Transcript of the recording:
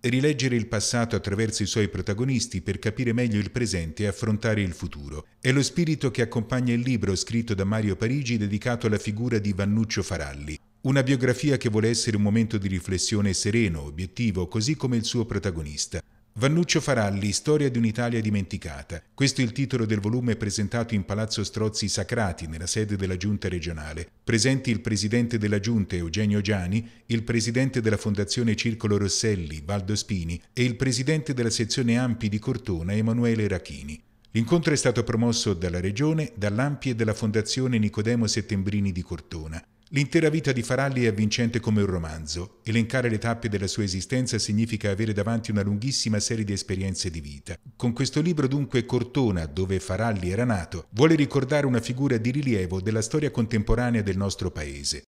Rileggere il passato attraverso i suoi protagonisti per capire meglio il presente e affrontare il futuro. È lo spirito che accompagna il libro scritto da Mario Parigi dedicato alla figura di Vannuccio Faralli. Una biografia che vuole essere un momento di riflessione sereno, obiettivo, così come il suo protagonista. Vannuccio Faralli, Storia di un'Italia dimenticata. Questo è il titolo del volume presentato in Palazzo Strozzi Sacrati, nella sede della Giunta regionale. Presenti il presidente della Giunta Eugenio Giani, il presidente della Fondazione Circolo Rosselli Valdo Spini e il presidente della sezione Ampi di Cortona Emanuele Rachini. L'incontro è stato promosso dalla Regione, dall'Ampi e dalla Fondazione Nicodemo Settembrini di Cortona. L'intera vita di Faralli è vincente come un romanzo. Elencare le tappe della sua esistenza significa avere davanti una lunghissima serie di esperienze di vita. Con questo libro dunque Cortona, dove Faralli era nato, vuole ricordare una figura di rilievo della storia contemporanea del nostro paese.